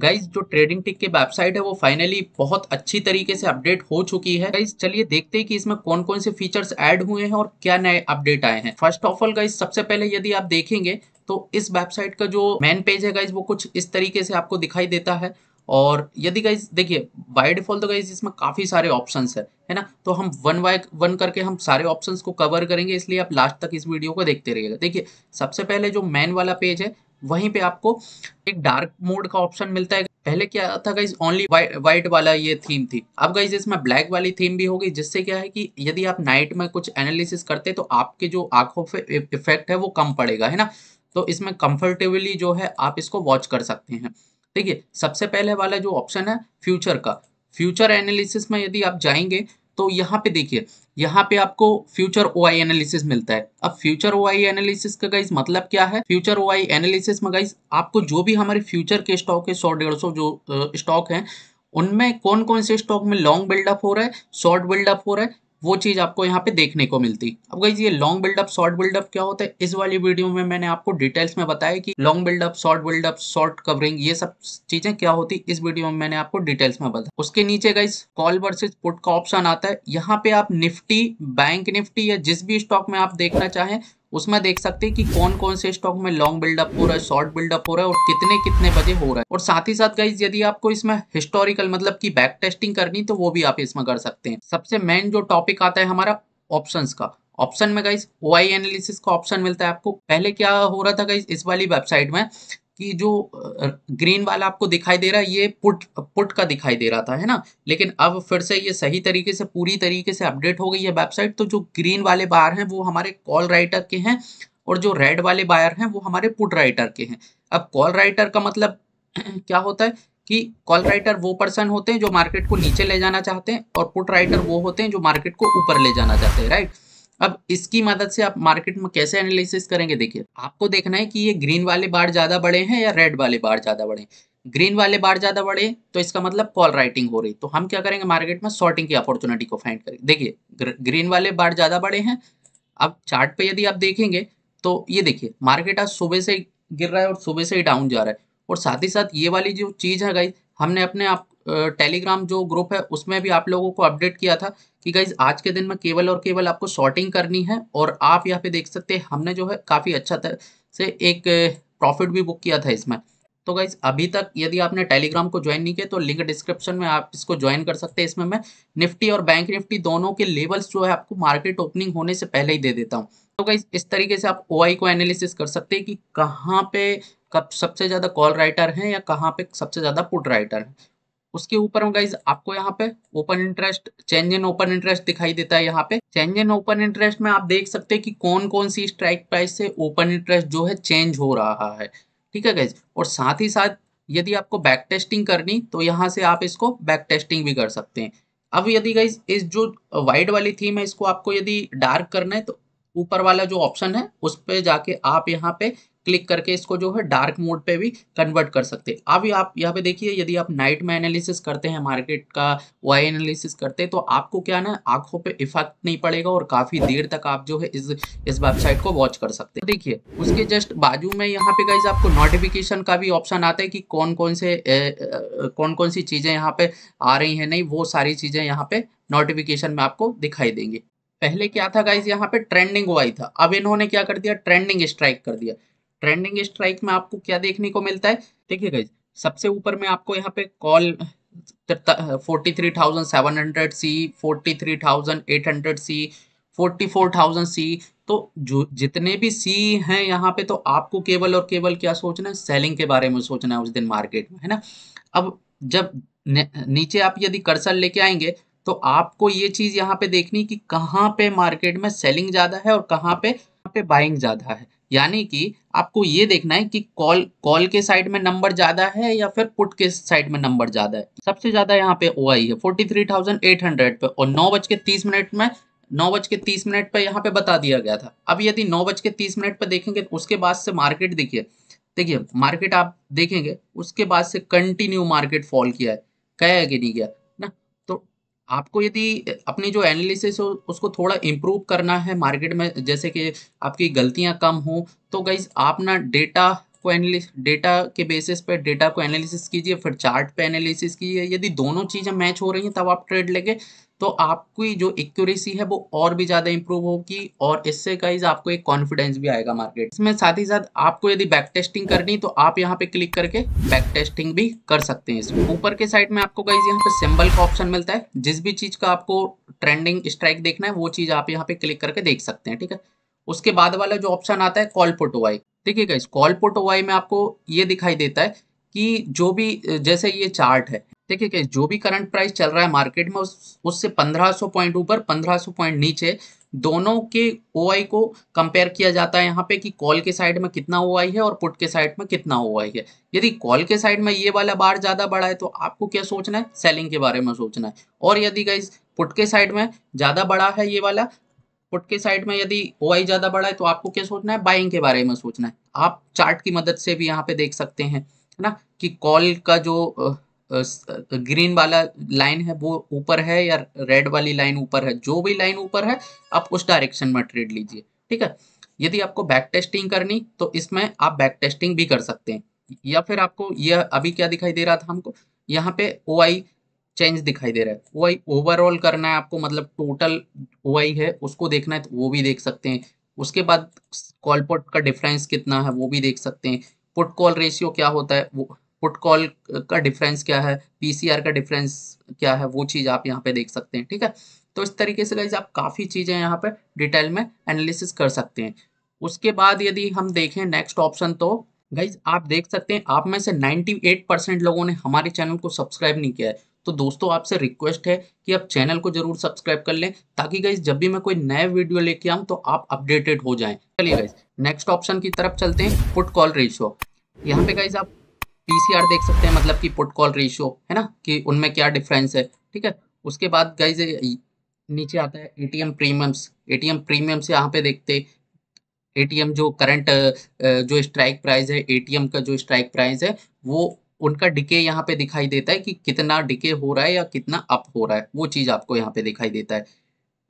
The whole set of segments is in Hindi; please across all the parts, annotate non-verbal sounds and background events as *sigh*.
गाइज जो ट्रेडिंग टिक की वेबसाइट है वो फाइनली बहुत अच्छी तरीके से अपडेट हो चुकी है गाइज चलिए देखते हैं कि इसमें कौन कौन से फीचर्स ऐड हुए हैं और क्या नए अपडेट आए हैं फर्स्ट ऑफ ऑल गाइज सबसे पहले यदि आप देखेंगे तो इस वेबसाइट का जो मेन पेज है गाइज वो कुछ इस तरीके से आपको दिखाई देता है और यदि गाइज देखिए बाय डिफॉल्ट तो गाइज इसमें काफ़ी सारे ऑप्शंस है है ना तो हम वन बाय वन करके हम सारे ऑप्शंस को कवर करेंगे इसलिए आप लास्ट तक इस वीडियो को देखते रहिएगा देखिए सबसे पहले जो मेन वाला पेज है वहीं पे आपको एक डार्क मोड का ऑप्शन मिलता है पहले क्या था गाइज ओनली व्हाइट वाला ये थीम थी अब गाइज इसमें ब्लैक वाली थीम भी होगी जिससे क्या है कि यदि आप नाइट में कुछ एनालिसिस करते तो आपके जो आंखों पे इफेक्ट e-, है वो कम पड़ेगा है ना तो इसमें कंफर्टेबली जो है आप इसको वॉच कर सकते हैं ठीक है सबसे पहले वाला जो ऑप्शन है फ्यूचर का फ्यूचर एनालिसिस में यदि आप जाएंगे तो यहाँ पे देखिए यहाँ पे आपको फ्यूचर ओ आई एनालिसिस मिलता है अब फ्यूचर ओ आई एनालिसिस का गाइज मतलब क्या है फ्यूचर ओ आई एनालिसिस में गाइज आपको जो भी हमारे फ्यूचर के स्टॉक है सौ डेढ़ सौ जो स्टॉक हैं उनमें कौन कौन से स्टॉक में लॉन्ग बिल्डअप हो रहा है शॉर्ट बिल्डअप हो रहा है वो चीज़ आपको यहाँ पे देखने को मिलती अब गई ये लॉन्ग बिल्डअप शॉर्ट बिल्डअप क्या होता है इस वाली वीडियो में मैंने आपको डिटेल्स में बताया कि long buildup short buildup short covering ये सब चीजें क्या होती इस वीडियो में मैंने आपको डिटेल्स में बताया उसके नीचे गाइज कॉल वर्सेज पुट का ऑप्शन आता है यहाँ पे आप निफ्टी बैंक निफ्टी या जिस भी स्टॉक में आप देखना चाहें उसमें देख सकते हैं कि कौन कौन से स्टॉक में लॉन्ग बिल्डअप हो रहा है शॉर्ट बिल्डअप हो रहा है और कितने कितने बजे हो रहा है और साथ ही साथ गाइज यदि आपको इसमें हिस्टोरिकल मतलब की बैक टेस्टिंग करनी तो वो भी आप इसमें कर सकते हैं सबसे मेन जो टॉपिक आता है हमारा ऑप्शन का ऑप्शन में गाइज ओ एनालिसिस का ऑप्शन मिलता है आपको पहले क्या हो रहा था गाइज इस वाली वेबसाइट में कि जो ग्रीन वाला आपको दिखाई दे रहा है ये पुट पुट का दिखाई दे रहा था है ना लेकिन अब फिर से ये सही तरीके से पूरी तरीके से अपडेट हो गई है वेबसाइट तो जो ग्रीन वाले बार हैं वो हमारे कॉल राइटर के हैं और जो रेड वाले बायर हैं वो हमारे पुट राइटर के हैं अब कॉल राइटर का मतलब *clears throat* क्या होता है कि कॉल राइटर वो पर्सन होते हैं जो मार्केट को नीचे ले जाना चाहते हैं और पुट राइटर वो होते हैं जो मार्केट को ऊपर ले जाना चाहते हैं राइट अब इसकी मदद से आप मार्केट में कैसे एनालिसिस करेंगे देखिए आपको देखना है कि ये ग्रीन वाले बाढ़ ज़्यादा बड़े हैं या रेड वाले बाढ़ ज़्यादा बड़े हैं ग्रीन वाले बाढ़ ज़्यादा बड़े तो इसका मतलब कॉल राइटिंग हो रही तो हम क्या करेंगे मार्केट में शॉर्टिंग की अपॉर्चुनिटी को फाइंड करेंगे देखिए ग्रीन वाले बाढ़ ज़्यादा बड़े हैं अब चार्ट पे यदि आप देखेंगे तो ये देखिए मार्केट आज सुबह से गिर रहा है और सुबह से ही डाउन जा रहा है और साथ ही साथ ये वाली जो चीज़ है गई हमने अपने आप टेलीग्राम जो ग्रुप है उसमें भी आप लोगों को अपडेट किया था कि गाइज आज के दिन में केवल और केवल आपको शॉर्टिंग करनी है और आप यहाँ पे देख सकते हैं हमने जो है काफ़ी अच्छा तरह से एक प्रॉफिट भी बुक किया था इसमें तो गाइज अभी तक यदि आपने टेलीग्राम को ज्वाइन नहीं किया तो लिंक डिस्क्रिप्शन में आप इसको ज्वाइन कर सकते हैं इसमें मैं निफ्टी और बैंक निफ्टी दोनों के लेवल्स जो है आपको मार्केट ओपनिंग होने से पहले ही दे देता हूँ तो गाइज इस तरीके से आप ओ को एनालिसिस कर सकते हैं कि कहाँ पे कब सबसे ज़्यादा कॉल राइटर हैं या कहाँ पे सबसे ज़्यादा पुट राइटर हैं उसके ऊपर गाइज आपको यहाँ पे open interest change in open interest दिखाई देता है यहाँ पे चेंज इन ओपन इंटरेस्ट में आप देख सकते हैं कि कौन कौन सी स्ट्राइक प्राइस से ओपन इंटरेस्ट जो है चेंज हो रहा है ठीक है गाइज और साथ ही साथ यदि आपको बैक टेस्टिंग करनी तो यहाँ से आप इसको बैक टेस्टिंग भी कर सकते हैं अब यदि गाइज इस जो वाइड वाली थीम है इसको आपको यदि डार्क करना है तो ऊपर वाला जो ऑप्शन है उस पर जाके आप यहाँ पे क्लिक करके इसको जो है डार्क मोड पे भी कन्वर्ट कर सकते हैं अभी आप यहाँ पे देखिए यदि आप नाइट में एनालिसिस करते हैं मार्केट का वाई एनालिसिस करते हैं तो आपको क्या ना आंखों पे इफेक्ट नहीं पड़ेगा और काफ़ी देर तक आप जो है इस इस वेबसाइट को वॉच कर सकते हैं देखिए उसके जस्ट बाजू में यहाँ पे गाइज आपको नोटिफिकेशन का भी ऑप्शन आता है कि कौन कौन से कौन कौन सी चीज़ें यहाँ पे आ रही है नहीं वो सारी चीज़ें यहाँ पे नोटिफिकेशन में आपको दिखाई देंगे पहले क्या था गाइज यहाँ पे ट्रेंडिंग वाई था अब इन्होंने क्या कर दिया ट्रेंडिंग स्ट्राइक कर दिया ट्रेंडिंग स्ट्राइक में आपको क्या देखने को मिलता है देखिए गई सबसे ऊपर में आपको यहाँ पे call forty three thousand C forty C forty four thousand C तो जो जितने भी सी हैं यहाँ पे तो आपको केवल और केवल क्या सोचना है सेलिंग के बारे में सोचना है उस दिन मार्केट में है ना अब जब नीचे आप यदि कर्सर लेके आएंगे तो आपको ये चीज यहाँ पे देखनी कि कहाँ पे मार्केट में सेलिंग ज्यादा है और कहाँ पे पे बाइंग ज्यादा है यानी कि आपको ये देखना है कि कॉल कॉल के साइड में नंबर ज्यादा है या फिर पुट के साइड में नंबर ज्यादा है सबसे ज्यादा यहाँ पे ओ आई है forty three thousand eight hundred पे और नौ बज के तीस मिनट में नौ बज के तीस मिनट पर यहाँ पे बता दिया गया था अब यदि नौ बज के तीस मिनट पर देखेंगे तो उसके बाद से मार्केट देखिए देखिए मार्केट आप देखेंगे उसके बाद से कंटिन्यू मार्केट फॉल किया है कह कि नहीं गया आपको यदि अपनी जो एनालिसिस हो उसको थोड़ा इम्प्रूव करना है मार्केट में जैसे कि आपकी गलतियां कम हो तो गाइज आप ना डेटा को एनालिस डेटा के बेसिस पर डेटा को एनालिसिस कीजिए फिर चार्ट पे एनालिसिस कीजिए यदि दोनों चीज़ें मैच हो रही हैं तब आप ट्रेड लेंगे तो आपकी जो एक्यूरेसी है वो और भी ज़्यादा इंप्रूव होगी और इससे गाइज आपको एक कॉन्फिडेंस भी आएगा मार्केट इसमें साथ ही साथ आपको यदि बैक टेस्टिंग करनी तो आप यहाँ पे क्लिक करके बैक टेस्टिंग भी कर सकते हैं इसमें ऊपर के साइड में आपको गाइज यहाँ पे सिंबल का ऑप्शन मिलता है जिस भी चीज़ का आपको ट्रेंडिंग स्ट्राइक देखना है वो चीज़ आप यहाँ पे क्लिक करके देख सकते हैं ठीक है उसके बाद वाला जो ऑप्शन आता है कॉल पुट वाई ठीक इस कॉल पुट ओआई में आपको ये दिखाई देता है कि जो भी जैसे ये चार्ट है देखिए है जो भी करंट प्राइस चल रहा है मार्केट में उस उससे 1500 पॉइंट ऊपर 1500 पॉइंट नीचे दोनों के ओ को कंपेयर किया जाता है यहाँ पे कि कॉल के साइड में कितना ओ है और पुट के साइड में कितना ओ है यदि कॉल के साइड में ये वाला बार ज़्यादा बड़ा है तो आपको क्या सोचना है सेलिंग के बारे में सोचना है और यदि गाइज पुट के साइड में ज़्यादा बड़ा है ये वाला पुट के साइड में यदि ओ ज़्यादा बड़ा है तो आपको क्या सोचना है बाइंग के बारे में सोचना है आप चार्ट की मदद से भी यहाँ पे देख सकते हैं है ना कि कॉल का जो ग्रीन वाला लाइन है वो ऊपर है या रेड वाली लाइन ऊपर है जो भी लाइन ऊपर है आप उस डायरेक्शन में ट्रेड लीजिए ठीक है यदि आपको बैक टेस्टिंग करनी तो इसमें आप बैक टेस्टिंग भी कर सकते हैं या फिर आपको यह अभी क्या दिखाई दे रहा था हमको यहाँ पे ओ आई चेंज दिखाई दे रहा है वही ओवरऑल करना है आपको मतलब टोटल वही है उसको देखना है तो वो भी देख सकते हैं उसके बाद कॉल पुट का डिफरेंस कितना है वो भी देख सकते हैं पुट कॉल रेशियो क्या होता है वो पुट कॉल का डिफरेंस क्या है पीसीआर का डिफरेंस क्या है वो चीज़ आप यहाँ पे देख सकते हैं ठीक है तो इस तरीके से गाइज आप काफ़ी चीज़ें यहाँ पे डिटेल में एनालिसिस कर सकते हैं उसके बाद यदि हम देखें नेक्स्ट ऑप्शन तो गाइज आप देख सकते हैं आप में से 98 परसेंट लोगों ने हमारे चैनल को सब्सक्राइब नहीं किया है तो दोस्तों आपसे रिक्वेस्ट है कि आप चैनल को जरूर सब्सक्राइब कर लें ताकि गाइज जब भी मैं कोई नया वीडियो लेके आऊँ तो आप अपडेटेड हो जाएं चलिए गाइज नेक्स्ट ऑप्शन की तरफ चलते हैं पुट कॉल रेशियो यहाँ पे गाइज आप पीसीआर देख सकते हैं मतलब कि पुट कॉल रेशियो है ना कि उनमें क्या डिफरेंस है ठीक है उसके बाद गाइज नीचे आता है एटीएम प्रीमियम्स एटीएम प्रीमियम्स यहाँ पे देखते एटीएम जो करंट जो स्ट्राइक प्राइस है एटीएम का जो स्ट्राइक प्राइस है वो उनका डिके यहाँ पे दिखाई देता है कि कितना डिके हो रहा है या कितना अप हो रहा है वो चीज़ आपको यहाँ पे दिखाई देता है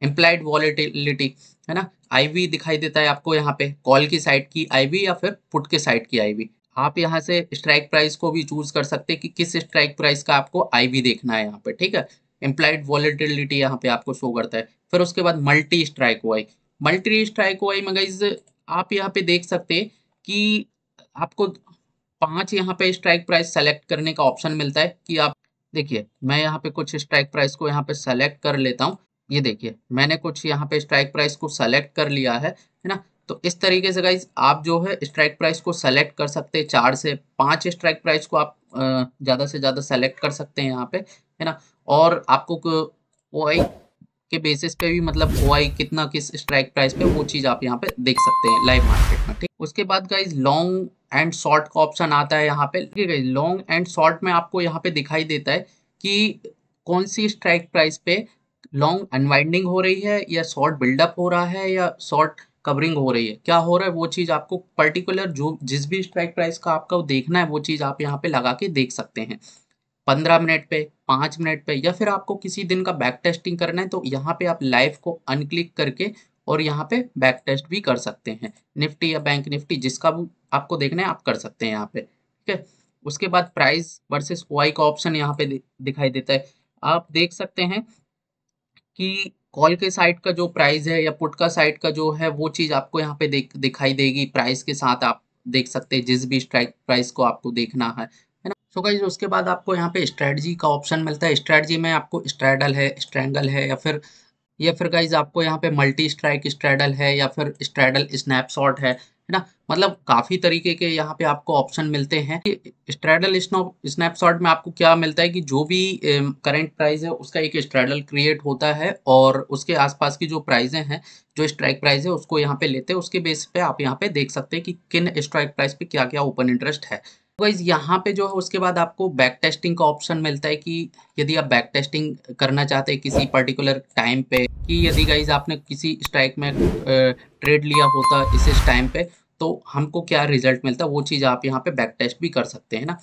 इम्प्लाइड वॉलिटिलिटी है ना आईवी दिखाई देता है आपको यहाँ पे कॉल की साइड की आईवी या फिर पुट के साइड की आईवी आप यहाँ से स्ट्राइक प्राइस को भी चूज कर सकते हैं कि किस स्ट्राइक प्राइस का आपको आईवी देखना है यहाँ पे ठीक है इम्प्लाइड वॉलिटिलिटी यहाँ पे आपको शो करता है फिर उसके बाद multi strike Y multi strike Y में आप यहाँ पे देख सकते हैं कि आपको पांच यहाँ पे स्ट्राइक प्राइस सेलेक्ट करने का ऑप्शन मिलता है कि आप देखिए मैं यहाँ पे कुछ स्ट्राइक प्राइस को यहाँ पे सेलेक्ट कर लेता हूँ ये देखिए मैंने कुछ यहाँ पे स्ट्राइक प्राइस को सेलेक्ट कर लिया है है ना तो इस तरीके से गाइज आप जो है स्ट्राइक प्राइस को सेलेक्ट कर सकते हैं चार से पांच स्ट्राइक प्राइस को आप ज़्यादा से ज़्यादा सेलेक्ट कर सकते हैं यहाँ पे है ना और आपको ओ आई के बेसिस पे भी मतलब ओ आई कितना किस स्ट्राइक प्राइस पे वो चीज़ आप यहाँ पे देख सकते हैं लाइव मार्केट में ठीक उसके बाद गाइज लॉन्ग एंड शॉर्ट का ऑप्शन आता है यहाँ पे ठीक है लॉन्ग एंड शॉर्ट में आपको यहाँ पे दिखाई देता है कि कौन सी स्ट्राइक प्राइस पे लॉन्ग अनवाइंडिंग हो रही है या शॉर्ट बिल्डअप हो रहा है या शॉर्ट कवरिंग हो रही है क्या हो रहा है वो चीज़ आपको पर्टिकुलर जो जिस भी स्ट्राइक प्राइस का आपका देखना है वो चीज़ आप यहाँ पे लगा के देख सकते हैं पंद्रह मिनट पे पाँच मिनट पे या फिर आपको किसी दिन का बैक टेस्टिंग करना है तो यहाँ पे आप लाइव को अनक्लिक करके और यहाँ पे बैक टेस्ट भी कर सकते हैं निफ्टी या बैंक निफ्टी जिसका आपको देखना है आप कर सकते हैं यहाँ पे ठीक है उसके बाद प्राइस वर्सेस वाई का ऑप्शन यहाँ पे दिखाई देता है आप देख सकते हैं कि कॉल के साइड का जो प्राइस है या पुट का साइड का जो है वो चीज़ आपको यहाँ पे देख दिखाई देगी प्राइस के साथ आप देख सकते हैं जिस भी स्ट्राइक प्राइस को आपको देखना है है ना सो गाइज उसके बाद आपको यहाँ पे स्ट्रेटजी का ऑप्शन मिलता है स्ट्रेटजी में आपको स्ट्रैडल है स्ट्रैंगल है या फिर या फिर गाइज आपको यहाँ पे मल्टी स्ट्राइक स्ट्रैडल है या फिर स्ट्रैडल स्नैपशॉट है है ना मतलब काफ़ी तरीके के यहाँ पे आपको ऑप्शन मिलते हैं स्ट्रेडल स्नैपशॉट में आपको क्या मिलता है कि जो भी करंट प्राइस है उसका एक स्ट्रेडल क्रिएट होता है और उसके आसपास की जो प्राइजे हैं जो स्ट्राइक प्राइस है उसको यहाँ पे लेते हैं उसके बेस पे आप यहाँ पे देख सकते हैं कि किन स्ट्राइक प्राइस पे क्या क्या ओपन इंटरेस्ट है वाइज यहाँ पे जो है उसके बाद आपको बैक टेस्टिंग का ऑप्शन मिलता है कि यदि आप बैक टेस्टिंग करना चाहते हैं किसी पर्टिकुलर टाइम पे कि यदि गाइज आपने किसी स्ट्राइक में ट्रेड लिया होता इस टाइम पे तो हमको क्या रिजल्ट मिलता वो चीज़ आप यहाँ पे बैक टेस्ट भी कर सकते हैं ना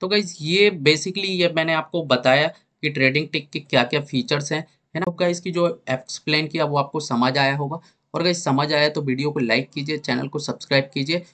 तो गाइज ये बेसिकली ये मैंने आपको बताया कि ट्रेडिंग टिक के क्या क्या फीचर्स हैं है ना गाइज इसकी जो एक्सप्लेन किया वो आपको समझ आया होगा और गाइज समझ आया तो वीडियो को लाइक कीजिए चैनल को सब्सक्राइब कीजिए